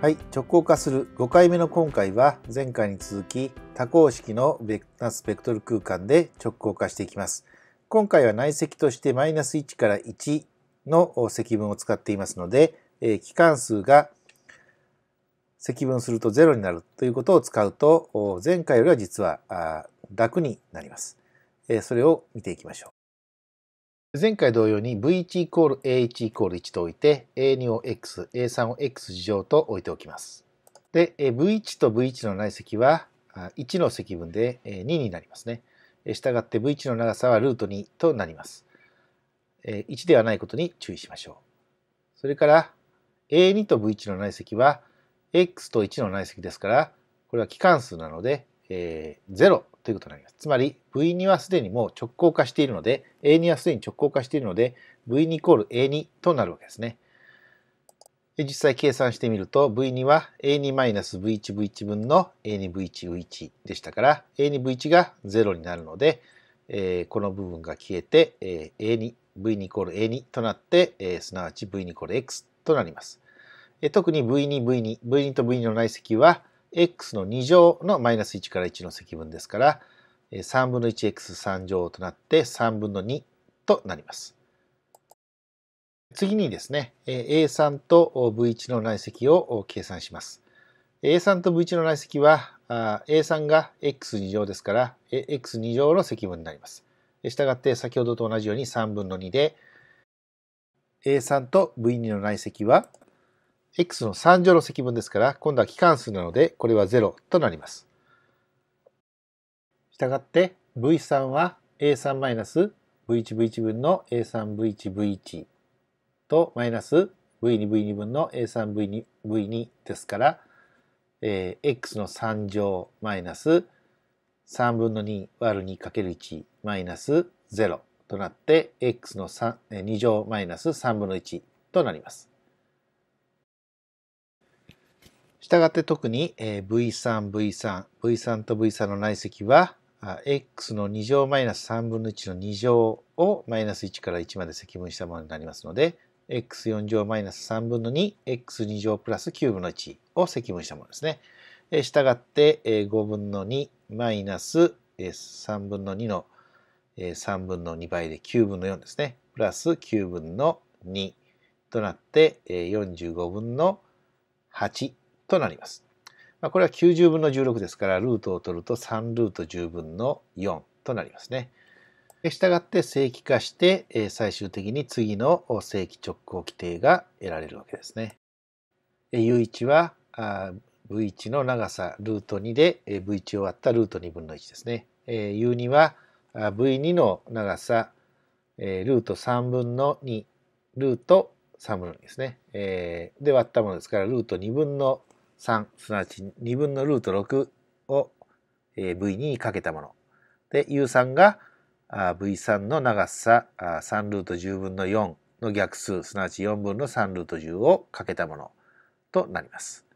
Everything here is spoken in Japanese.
はい、直行化する5回目の今回は前回に続き多項式のベクタスペクトル空間で直行化していきます。今回は内積としてマイナス1から1の積分を使っていますので、えー、期間数が積分すると0になるということを使うと前回よりは実は楽になります。えそれを見ていきましょう。前回同様に v1 イコール a1 イコール1と置いて a2 を x、a3 を x 事乗と置いておきます。で、v1 と v1 の内積は1の積分で2になりますね。したがって v1 の長さはルート2となります。1ではないことに注意しましょう。それから a2 と v1 の内積は x と1の内積ですからこれは基関数なので0ということになります。つまり V2 はすでにもう直行化しているので、A2 はすでに直行化しているので、V2 イコール A2 となるわけですね。実際計算してみると V2 は A2-V1V1 分の A2V1V1 でしたから A2V1 が0になるので、えー、この部分が消えて、えー、A2V2 イコール A2 となって、えー、すなわち V2 イコール X となります。えー、特に V2V2V2 と V2 の内積は x の2乗のマイナス1から1の積分ですから、3分の 1x3 乗となって3分の2となります。次にですね、a3 と v1 の内積を計算します。a3 と v1 の内積は、a3 が x2 乗ですから、x2 乗の積分になります。したがって先ほどと同じように3分の2で、a3 と v2 の内積は x の3乗の積分ですから、今度は期間数なので、これは0となります。したがって、v3 は a3-v1v1 分の a3v1v1 とマイナス v2v2 分の a3v2v2 ですから、えー、x の3乗マイナス3分の2割る2かける1マイナス0となって、x の2乗マイナス3分の1となります。したがって特に V3、V3、V3 と V3 の内積は x の2乗マイナス3分の1の2乗をマイナス1から1まで積分したものになりますので x4 乗マイナス3分の 2x2 乗プラス9分の1を積分したものですね。したがって5分の2マイナス3分の2の3分の2倍で9分の4ですね。プラス9分の2となって45分の8となります。まあ、これは90分の16ですから、ルートを取ると3ルート10分の4となりますね。したがって正規化して、最終的に次の正規直行規定が得られるわけですね。U1 は V1 の長さルート2で V1 を割ったルート2分の1ですね。U2 は V2 の長さルート3分の2ルート3分の2ですね。で割ったものですからルート2分の3すなわち2分のルート6を、えー、v にかけたもので u3 があ v3 の長さあ3ルート10分の4の逆数すなわち4分の3ルート10をかけたものとなります。